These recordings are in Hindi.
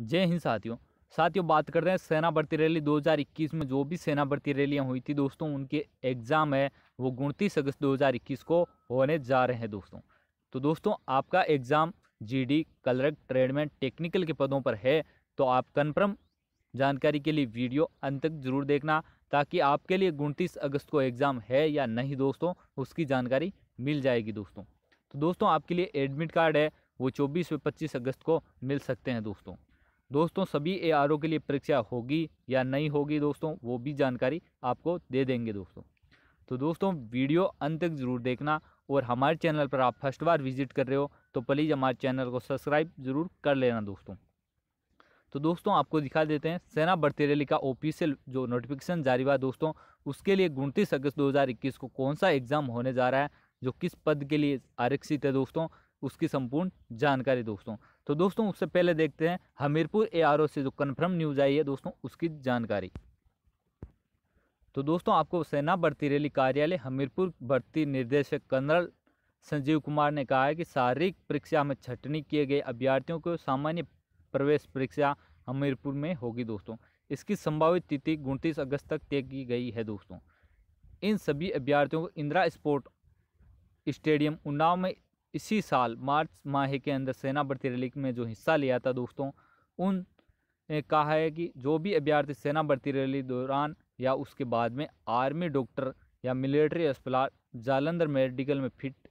जय हिंद साथियों साथियों बात करते हैं सेना भर्ती रैली 2021 में जो भी सेना भर्ती रैलियाँ हुई थी दोस्तों उनके एग्ज़ाम है वो उनतीस अगस्त 2021 को होने जा रहे हैं दोस्तों तो दोस्तों आपका exam GD clerk trade technical के पदों पर है तो आप कन्फर्म जानकारी के लिए वीडियो अंत तक जरूर देखना ताकि आपके लिए उनतीस अगस्त को एग्ज़ाम है या नहीं दोस्तों उसकी जानकारी मिल जाएगी दोस्तों तो दोस्तों आपके लिए एडमिट कार्ड है वो चौबीस व पच्चीस अगस्त को मिल सकते हैं दोस्तों दोस्तों सभी ए के लिए परीक्षा होगी या नहीं होगी दोस्तों वो भी जानकारी आपको दे देंगे दोस्तों तो दोस्तों वीडियो अंत तक ज़रूर देखना और हमारे चैनल पर आप फर्स्ट बार विजिट कर रहे हो तो प्लीज़ हमारे चैनल को सब्सक्राइब ज़रूर कर लेना दोस्तों तो दोस्तों आपको दिखा देते हैं सेना भर्ती रैली का ऑफिशियल जो नोटिफिकेशन जारी हुआ दोस्तों उसके लिए उनतीस अगस्त 2021 को कौन सा एग्ज़ाम होने जा रहा है जो किस पद के लिए आरक्षित है दोस्तों उसकी संपूर्ण जानकारी दोस्तों तो दोस्तों उससे पहले देखते हैं हमीरपुर एआरओ से जो कन्फर्म न्यूज़ आई है दोस्तों उसकी जानकारी तो दोस्तों आपको सेना भर्ती रैली कार्यालय हमीरपुर भर्ती निर्देशक कर्नल संजीव कुमार ने कहा है कि शारीरिक परीक्षा में छटनी किए गए अभ्यर्थियों को सामान्य प्रवेश परीक्षा हमीरपुर में होगी दोस्तों इसकी संभावित तिथि उनतीस अगस्त तक तय की गई है दोस्तों इन सभी अभ्यर्थियों को इंदिरा स्पोर्ट स्टेडियम उन्नाव में इसी साल मार्च माह के अंदर सेना भर्ती रैली में जो हिस्सा लिया था दोस्तों उन ने कहा है कि जो भी अभ्यर्थी सेना भर्ती रैली दौरान या उसके बाद में आर्मी डॉक्टर या मिलिट्री अस्पताल जालंधर मेडिकल में फिट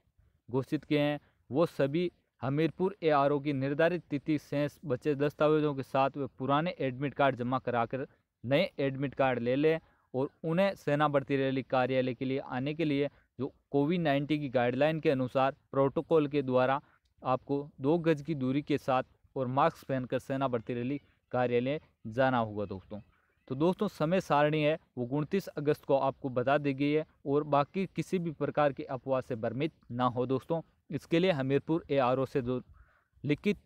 घोषित किए हैं वो सभी हमीरपुर एआरओ की निर्धारित तिथि से बचे दस्तावेजों के साथ वे पुराने एडमिट कार्ड जमा कराकर नए एडमिट कार्ड ले लें और उन्हें सेना भर्ती रैली कार्यालय के लिए आने के लिए जो कोविड नाइन्टीन की गाइडलाइन के अनुसार प्रोटोकॉल के द्वारा आपको दो गज की दूरी के साथ और मास्क पहनकर सेना भर्ती रैली कार्यालय जाना होगा दोस्तों तो दोस्तों समय सारणी है वो उनतीस अगस्त को आपको बता दी गई है और बाकी किसी भी प्रकार के अफवाह से भ्रमित ना हो दोस्तों इसके लिए हमीरपुर ए आर ओ से जो लिखित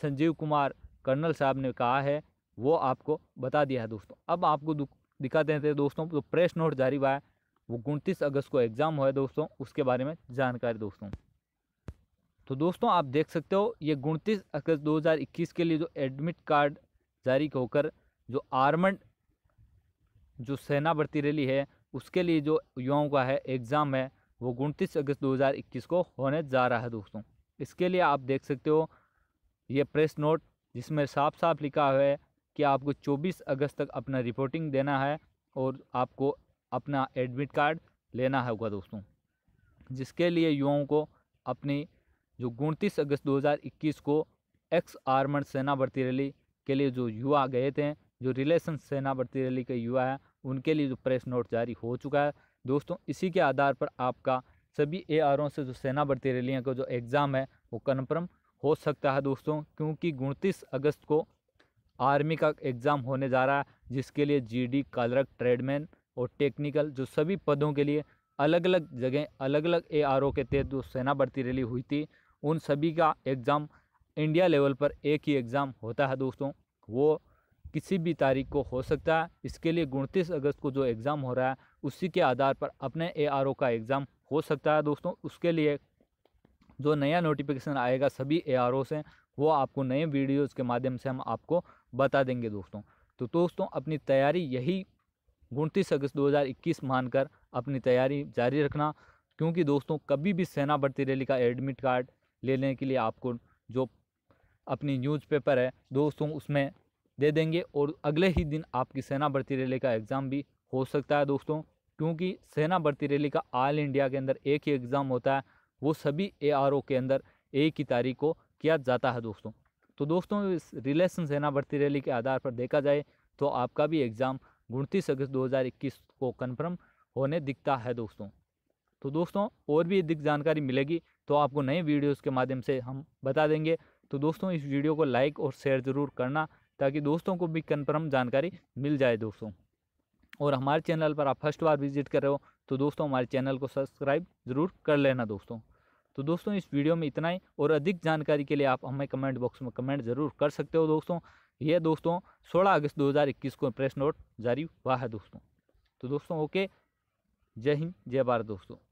संजीव कुमार कर्नल साहब ने कहा है वो आपको बता दिया है दोस्तों अब आपको दिखाते हैं तो दोस्तों जो तो प्रेस नोट जारी हुआ है वो उनतीस अगस्त को एग्ज़ाम हुआ है दोस्तों उसके बारे में जानकारी दोस्तों तो दोस्तों आप देख सकते हो ये उनतीस अगस्त 2021 के लिए जो एडमिट कार्ड जारी होकर जो आर्मड जो सेना भर्ती रैली है उसके लिए जो युवाओं का है एग्ज़ाम है वो उनतीस अगस्त 2021 को होने जा रहा है दोस्तों इसके लिए आप देख सकते हो ये प्रेस नोट जिसमें साफ साफ लिखा हुआ है कि आपको 24 अगस्त तक अपना रिपोर्टिंग देना है और आपको अपना एडमिट कार्ड लेना होगा दोस्तों जिसके लिए युवाओं को अपनी जो उनतीस अगस्त 2021 को एक्स आर्मड सेना भर्ती रैली के लिए जो युवा गए थे जो रिलेशन सेना भर्ती रैली के युवा हैं उनके लिए जो प्रेस नोट जारी हो चुका है दोस्तों इसी के आधार पर आपका सभी ए आर से जो सेना भर्ती रैलियाँ का जो एग्ज़ाम है वो कन्फर्म हो सकता है दोस्तों क्योंकि उनतीस अगस्त को आर्मी का एग्ज़ाम होने जा रहा है जिसके लिए जीडी कलरक ट्रेडमैन और टेक्निकल जो सभी पदों के लिए अलग अलग जगह अलग अलग ए के तहत जो सेना भर्ती रैली हुई थी उन सभी का एग्ज़ाम इंडिया लेवल पर एक ही एग्ज़ाम होता है दोस्तों वो किसी भी तारीख को हो सकता है इसके लिए उनतीस अगस्त को जो एग्ज़ाम हो रहा है उसी के आधार पर अपने ए का एग्ज़ाम हो सकता है दोस्तों उसके लिए जो नया नोटिफिकेशन आएगा सभी ए से वो आपको नए वीडियोज़ के माध्यम से हम आपको बता देंगे दोस्तों तो दोस्तों अपनी तैयारी यही उनतीस अगस्त 2021 मानकर अपनी तैयारी जारी रखना क्योंकि दोस्तों कभी भी सेना भर्ती रैली का एडमिट कार्ड लेने के लिए आपको जो अपनी न्यूज़पेपर है दोस्तों उसमें दे देंगे और अगले ही दिन आपकी सेना भर्ती रैली का एग्ज़ाम भी हो सकता है दोस्तों क्योंकि सेना भर्ती रैली का ऑल इंडिया के अंदर एक ही एग्ज़ाम होता है वो सभी ए के अंदर एक ही तारीख को किया जाता है दोस्तों तो दोस्तों इस रिलेशन सेना भर्ती रैली के आधार पर देखा जाए तो आपका भी एग्ज़ाम उनतीस अगस्त 2021 को कन्फर्म होने दिखता है दोस्तों तो दोस्तों और भी अधिक जानकारी मिलेगी तो आपको नए वीडियोस के माध्यम से हम बता देंगे तो दोस्तों इस वीडियो को लाइक और शेयर ज़रूर करना ताकि दोस्तों को भी कन्फर्म जानकारी मिल जाए दोस्तों और हमारे चैनल पर आप फर्स्ट बार विजिट कर रहे हो तो दोस्तों हमारे चैनल को सब्सक्राइब ज़रूर कर लेना दोस्तों तो दोस्तों इस वीडियो में इतना ही और अधिक जानकारी के लिए आप हमें कमेंट बॉक्स में कमेंट ज़रूर कर सकते हो दोस्तों यह दोस्तों 16 अगस्त 2021 को प्रेस नोट जारी हुआ है दोस्तों तो दोस्तों ओके जय हिंद जय भारत दोस्तों